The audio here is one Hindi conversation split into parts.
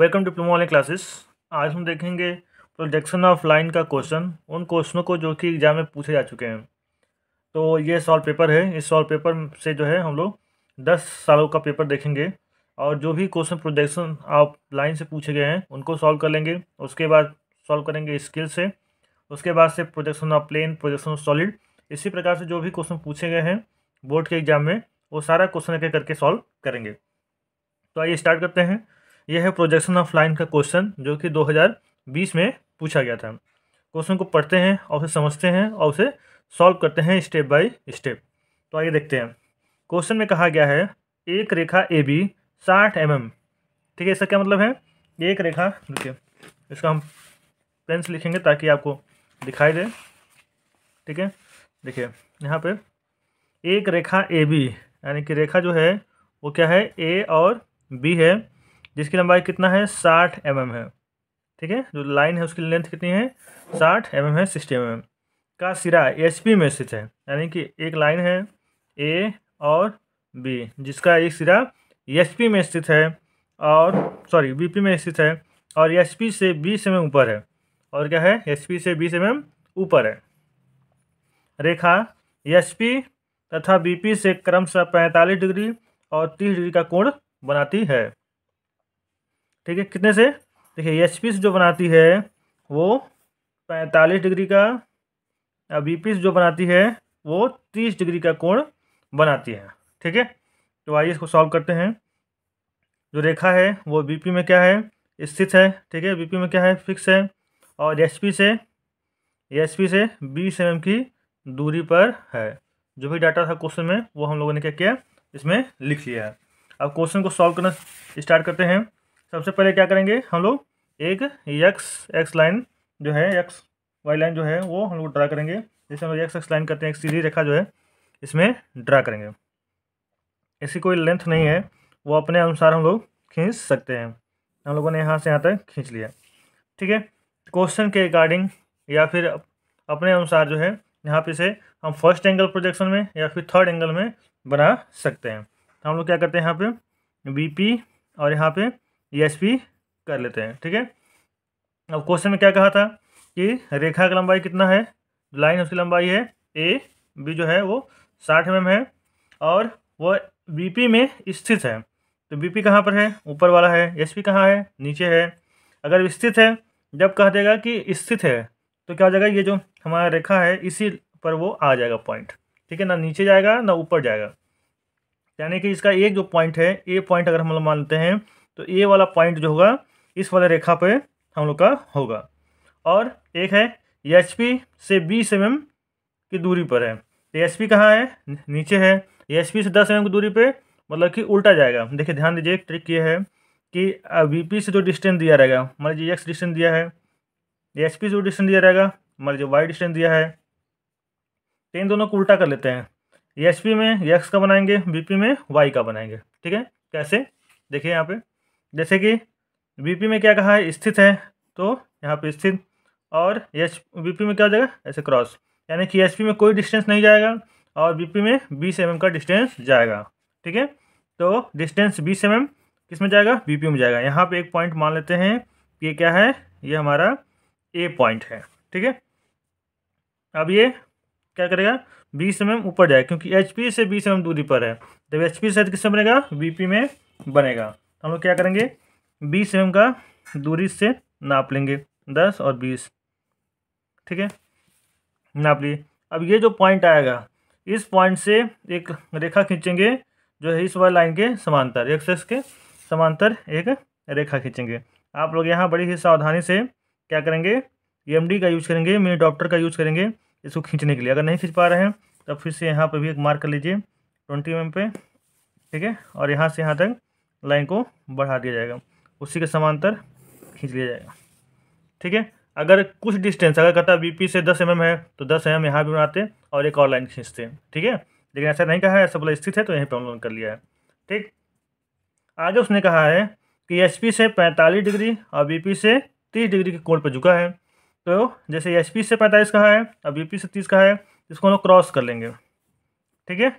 वेलकम डिप्लोमा वाले क्लासेस आज हम देखेंगे प्रोजेक्शन ऑफ लाइन का क्वेश्चन उन क्वेश्चनों को जो कि एग्जाम में पूछे जा चुके हैं तो ये सॉल्व पेपर है इस सॉल्व पेपर से जो है हम लोग दस सालों का पेपर देखेंगे और जो भी क्वेश्चन प्रोजेक्शन ऑफ लाइन से पूछे गए हैं उनको सॉल्व कर लेंगे उसके बाद सॉल्व करेंगे स्किल से उसके बाद से projection of plane projection of solid इसी प्रकार से जो भी क्वेश्चन पूछे गए हैं बोर्ड के एग्जाम में वो सारा क्वेश्चन एक करके सॉल्व करेंगे तो आइए स्टार्ट करते हैं यह है प्रोजेक्शन ऑफ लाइन का क्वेश्चन जो कि 2020 में पूछा गया था क्वेश्चन को पढ़ते हैं और उसे समझते हैं और उसे सॉल्व करते हैं स्टेप बाय स्टेप तो आइए देखते हैं क्वेश्चन में कहा गया है एक रेखा ए बी साठ एम mm। एम ठीक है इसका क्या मतलब है एक रेखा देखिए इसका हम पेन से लिखेंगे ताकि आपको दिखाई दे ठीक है देखिए यहाँ पर एक रेखा ए बी यानी कि रेखा जो है वो क्या है ए और बी है जिसकी लंबाई कितना है साठ एम mm है ठीक है जो लाइन है उसकी लेंथ कितनी है साठ एम mm है सिक्सटी एम mm. का सिरा एच में स्थित है यानी कि एक लाइन है ए और बी जिसका एक सिरा एच में स्थित है और सॉरी पी में स्थित है और एच से बीस एम ऊपर है और क्या है एच से बीस एम ऊपर है रेखा एच तथा पी से क्रमशः पैंतालीस डिग्री और तीस डिग्री का कोण बनाती है ठीक है कितने से देखिए एच जो बनाती है वो पैंतालीस डिग्री का अब ई जो बनाती है वो तीस डिग्री का कोण बनाती है ठीक है तो आइए इसको सॉल्व करते हैं जो रेखा है वो बी में क्या है स्थित है ठीक है बी में क्या है फिक्स है और एच से एच से बीस एम mm की दूरी पर है जो भी डाटा था क्वेश्चन में वो हम लोगों ने क्या किया इसमें लिख लिया है अब क्वेश्चन को सॉल्व करना स्टार्ट करते हैं सबसे पहले क्या करेंगे हम लोग एक यक्स एक्स लाइन जो है यक्स वाई लाइन जो है वो हम लोग ड्रा करेंगे जैसे हम लोग यक्स एक्स लाइन करते हैं एक सीधी रेखा जो है इसमें ड्रा करेंगे ऐसी कोई लेंथ नहीं है वो अपने अनुसार हम लोग खींच सकते हैं हम लोगों ने यहाँ से यहाँ तक खींच लिया ठीक है क्वेश्चन के अकॉर्डिंग या फिर अपने अनुसार जो है यहाँ पे से हम फर्स्ट एंगल प्रोजेक्शन में या फिर थर्ड एंगल में बना सकते हैं तो हम लोग क्या करते हैं यहाँ पे बी पी और यहाँ पे यस e पी कर लेते हैं ठीक है अब क्वेश्चन में क्या कहा था कि रेखा की लंबाई कितना है लाइन उसकी लंबाई है ए बी जो है वो साठ एम mm है और वो बीपी में स्थित है तो बीपी कहाँ पर है ऊपर वाला है एस e पी कहाँ है नीचे है अगर स्थित है जब कह देगा कि स्थित है तो क्या हो जाएगा ये जो हमारा रेखा है इसी पर वो आ जाएगा पॉइंट ठीक है ना नीचे जाएगा ना ऊपर जाएगा यानी कि इसका एक जो पॉइंट है ए पॉइंट अगर हम लोग मान लेते हैं तो ये वाला पॉइंट जो होगा इस वाले रेखा पे हम लोग का होगा और एक है एच पी से बीस एम की दूरी पर है एच तो पी कहाँ है नीचे है एच पी से दस एम की दूरी पर मतलब कि उल्टा जाएगा देखिए ध्यान दीजिए एक ट्रिक ये है कि वी पी से जो डिस्टेंस दिया रहेगा मान लीजिए एक्स डिस्टेंस दिया है एच पी से जो डिस्टेंस दिया रहेगा मान लीजिए वाई डिस्टेंस दिया है तो इन दोनों को उल्टा कर लेते हैं एच पी में एक्स का बनाएंगे बी पी में वाई का बनाएंगे ठीक है कैसे देखिए यहाँ पे जैसे कि बीपी में क्या कहा है स्थित है तो यहाँ पे स्थित और एच बीपी में क्या हो जाएगा ऐसे क्रॉस यानी कि एचपी में कोई डिस्टेंस नहीं जाएगा और बीपी में बीस एम का डिस्टेंस जाएगा ठीक है तो डिस्टेंस बीस एम एम किस में जाएगा बीपी में जाएगा यहाँ पे एक पॉइंट मान लेते हैं कि ये क्या है ये हमारा ए पॉइंट है ठीक है अब ये क्या करेगा बीस एम ऊपर जाएगा क्योंकि एच से बीस एम दूरी पर है जब एच पी से किस में बनेगा बी में बनेगा हम लोग क्या करेंगे बीस एम का दूरी से नाप लेंगे दस और बीस ठीक है नाप लिए अब ये जो पॉइंट आएगा इस पॉइंट से एक रेखा खींचेंगे जो है इस वाली लाइन के समांतर एक्सेस के समांतर एक रेखा खींचेंगे आप लोग यहाँ बड़ी ही सावधानी से क्या करेंगे ई का यूज़ करेंगे मिनी डॉप्टर का यूज़ करेंगे इसको खींचने के लिए अगर नहीं खींच पा रहे हैं तब तो फिर से यहाँ पर भी एक मार्क कर लीजिए ट्वेंटी एम पे ठीक है और यहाँ से यहाँ तक लाइन को बढ़ा दिया जाएगा उसी के समांतर खींच लिया जाएगा ठीक है अगर कुछ डिस्टेंस अगर कहता बी से दस एम है तो दस एम एम यहाँ भी बनाते और एक और लाइन खींचते हैं ठीक है लेकिन ऐसा नहीं कहा है ऐसा बोला स्थित है तो यहीं पर हम लोगों कर लिया है ठीक आगे उसने कहा है कि एच से पैंतालीस डिग्री और बी से तीस डिग्री के कोण पर झुका है तो जैसे एच से पैंतालीस कहा है और बी से तीस कहा है इसको हम लोग क्रॉस कर लेंगे ठीक है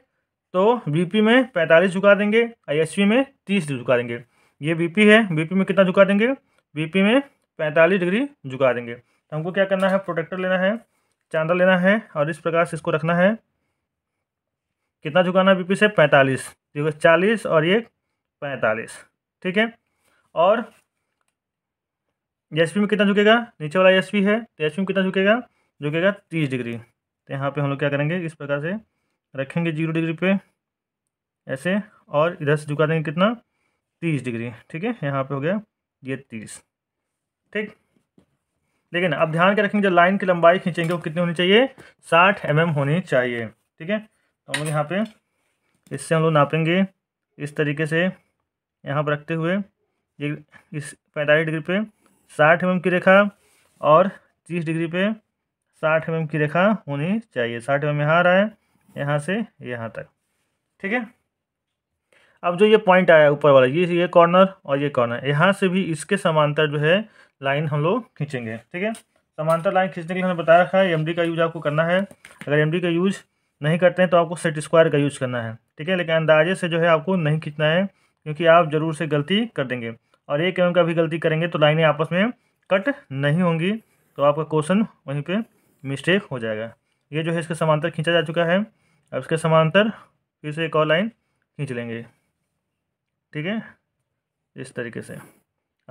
तो बीपी में पैंतालीस झुका देंगे आईएसपी में तीस झुका देंगे ये बीपी है बीपी में कितना झुका देंगे बीपी में पैंतालीस डिग्री झुका देंगे तो हमको क्या करना है प्रोटेक्टर लेना है चांदा लेना है और इस प्रकार से इसको रखना है कितना झुकाना है बीपी से पैंतालीस देखो चालीस और ये पैंतालीस ठीक है और एस में कितना झुकेगा नीचे वाला एस है तो एस में कितना झुकेगा झुकेगा तीस डिग्री तो यहाँ पे हम लोग क्या करेंगे इस प्रकार से रखेंगे जीरो डिग्री पे ऐसे और इधर से झुका देंगे कितना तीस डिग्री ठीक है यहाँ पे हो गया ये तीस ठीक लेकिन अब ध्यान के रखेंगे जो लाइन की लंबाई खींचेंगे वो कितनी होनी चाहिए साठ एम mm होनी चाहिए ठीक है तो हम लोग यहाँ पे इससे हम लोग नापेंगे इस तरीके से यहाँ पर रखते हुए ये इस पैंतालीस डिग्री पे साठ एम की रेखा और तीस डिग्री पे साठ एम की रेखा होनी चाहिए साठ एम यहाँ आ रहा है यहाँ से यहाँ तक ठीक है अब जो ये पॉइंट आया ऊपर वाला ये ये कॉर्नर और ये कॉर्नर यहाँ से भी इसके समांतर जो है लाइन हम लोग खींचेंगे ठीक है समांतर लाइन खींचने के लिए हमने बताया रखा है एम का यूज आपको करना है अगर एम का यूज़ नहीं करते हैं तो आपको सेट स्क्वायर का यूज़ करना है ठीक है लेकिन अंदाजे से जो है आपको नहीं खींचना है क्योंकि आप ज़रूर से गलती कर देंगे और एक एम का भी गलती करेंगे तो लाइनें आपस में कट नहीं होंगी तो आपका क्वेश्चन वहीं पर मिस्टेक हो जाएगा ये जो है इसके समांतर खींचा जा चुका है अब इसके समांतर फिर से एक और लाइन खींच लेंगे ठीक है इस तरीके से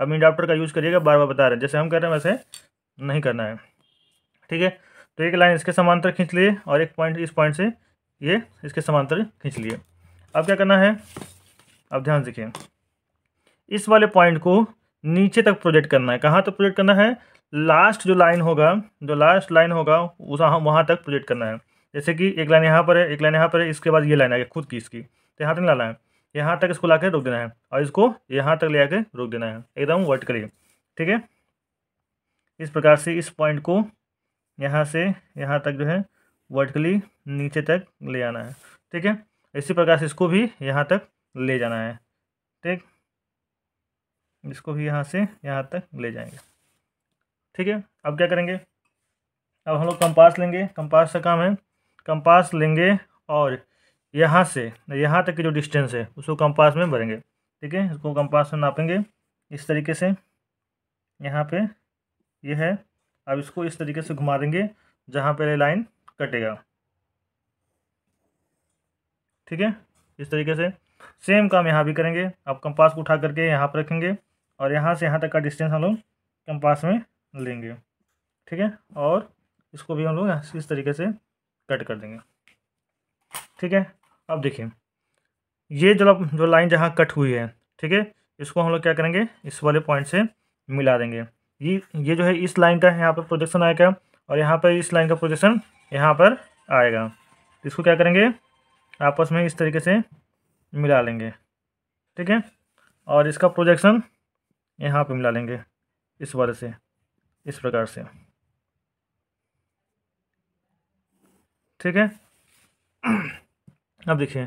अब इन डॉक्टर का यूज़ करिएगा बार बार बता रहे हैं जैसे हम कर रहे हैं वैसे नहीं करना है ठीक है तो एक लाइन इसके समांतर खींच लिए और एक पॉइंट इस पॉइंट से ये इसके समांतर खींच लिए अब क्या करना है अब ध्यान देखिए इस वाले पॉइंट को नीचे तक प्रोजेक्ट करना है कहाँ तक तो प्रोजेक्ट करना है लास्ट जो लाइन होगा जो लास्ट लाइन होगा उस वहाँ तक प्रोजेक्ट करना है जैसे कि एक लाइन यहाँ पर है एक लाइन यहाँ पर है इसके बाद ये लाइन आएगी खुद की इसकी तो यहाँ तक लाना है यहाँ तक इसको ला के रोक देना है और इसको यहाँ तक ले आ रोक देना है एकदम वर्ट करिए ठीक है इस प्रकार से इस पॉइंट को यहाँ से यहाँ तक जो है वर्टिकली नीचे तक ले आना है ठीक है इसी प्रकार से इसको भी यहाँ तक ले जाना है ठीक इसको भी यहाँ से यहाँ तक ले जाएंगे ठीक है अब क्या करेंगे अब हम लोग कंपास लेंगे कंपास का काम है कंपास लेंगे और यहाँ से यहाँ तक की जो डिस्टेंस है उसको कंपास में भरेंगे ठीक है इसको कंपास में नापेंगे इस तरीके से यहाँ पे ये है अब इसको इस तरीके से घुमा देंगे जहाँ पे लाइन कटेगा ठीक है इस तरीके से सेम काम यहाँ भी करेंगे आप कंपास को उठा करके यहाँ पर रखेंगे और यहाँ से यहाँ तक का डिस्टेंस हम लोग कंपास में लेंगे ठीक है और इसको भी हम लोग इस तरीके से कट कर देंगे ठीक है अब देखिए ये जो जो लाइन जहाँ कट हुई है ठीक है इसको हम लोग क्या करेंगे इस वाले पॉइंट से मिला देंगे ये ये जो है इस लाइन का यहाँ पर प्रोजेक्शन आएगा और यहाँ पर इस लाइन का प्रोजेक्शन यहाँ पर आएगा इसको क्या करेंगे आपस में इस तरीके से मिला लेंगे ठीक है और इसका प्रोजेक्शन यहाँ पे मिला लेंगे इस वाले से इस प्रकार से ठीक है अब देखिए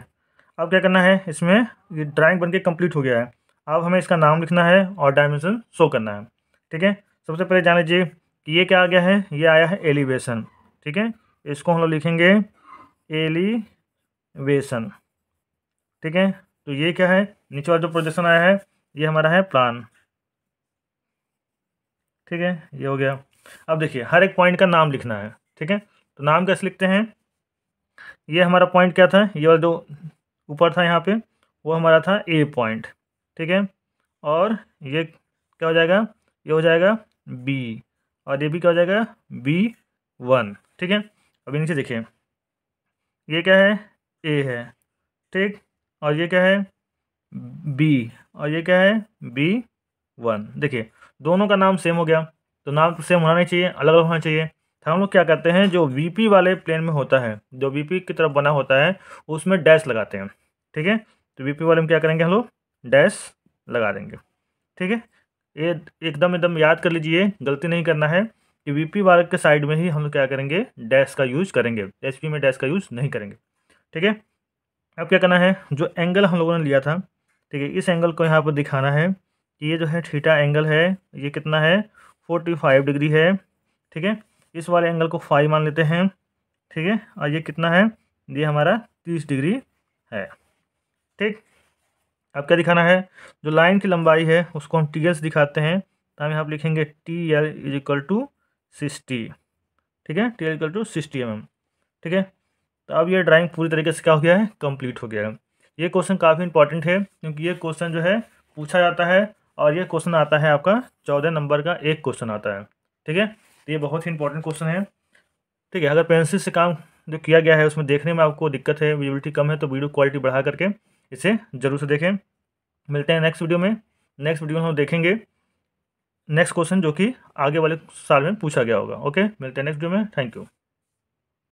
अब क्या करना है इसमें ये ड्राइंग बनके कंप्लीट हो गया है अब हमें इसका नाम लिखना है और डायमेंशन शो करना है ठीक है सबसे पहले जान लीजिए कि ये क्या आ गया है ये आया है एलिवेशन ठीक है इसको हम लोग लिखेंगे एलिवेशन ठीक है तो ये क्या है नीचे वाला जो प्रोजेक्शन आया है ये हमारा है प्लान ठीक है ये हो गया अब देखिए हर एक पॉइंट का नाम लिखना है ठीक है तो नाम कैसे लिखते हैं ये हमारा पॉइंट क्या था ये वाला जो ऊपर था यहाँ पे वो हमारा था ए पॉइंट ठीक है और ये क्या हो जाएगा ये हो जाएगा बी और ये भी क्या हो जाएगा बी वन ठीक है अभी नीचे देखिए ये क्या है ए है ठीक और ये क्या है बी और ये क्या है बी वन देखिए दोनों का नाम सेम हो गया तो नाम सेम तो होना नहीं चाहिए अलग अलग होना चाहिए तो हम लोग क्या करते हैं जो वी वाले प्लेन में होता है जो वी की तरफ बना होता है उसमें डैश लगाते हैं ठीक है तो वी वाले में क्या करेंगे हम लोग डैश लगा देंगे ठीक है ये एकदम एकदम याद कर लीजिए गलती नहीं करना है कि वीपी वाले के साइड में ही हम लोग क्या करेंगे डैश का यूज़ करेंगे एच में डैश का यूज़ नहीं करेंगे ठीक है अब क्या करना है जो एंगल हम लोगों ने लिया था ठीक है इस एंगल को यहाँ पर दिखाना है कि ये जो है ठीटा एंगल है ये कितना है फोर्टी फाइव डिग्री है ठीक है इस वाले एंगल को फाइव मान लेते हैं ठीक है और ये कितना है ये हमारा तीस डिग्री है ठीक अब क्या दिखाना है जो लाइन की लंबाई है उसको हम टी एस दिखाते हैं तो हम यहाँ लिखेंगे T L is equal to sixty ठीक है T L equal to sixty M M ठीक है तो अब ये ड्राइंग पूरी तरीके से क्या हो गया है कंप्लीट हो गया है ये क्वेश्चन काफ़ी इंपॉर्टेंट है क्योंकि ये क्वेश्चन जो है पूछा जाता है और ये क्वेश्चन आता है आपका चौदह नंबर का एक क्वेश्चन आता है ठीक है तो ये बहुत ही इंपॉर्टेंट क्वेश्चन है ठीक है अगर पेंसिल से काम जो किया गया है उसमें देखने में आपको दिक्कत है विजिबिलिटी कम है तो वीडियो क्वालिटी बढ़ा करके इसे जरूर से देखें मिलते हैं नेक्स्ट वीडियो में नेक्स्ट वीडियो में हम देखेंगे नेक्स्ट क्वेश्चन जो कि आगे वाले साल में पूछा गया होगा ओके मिलते हैं नेक्स्ट वीडियो में थैंक यू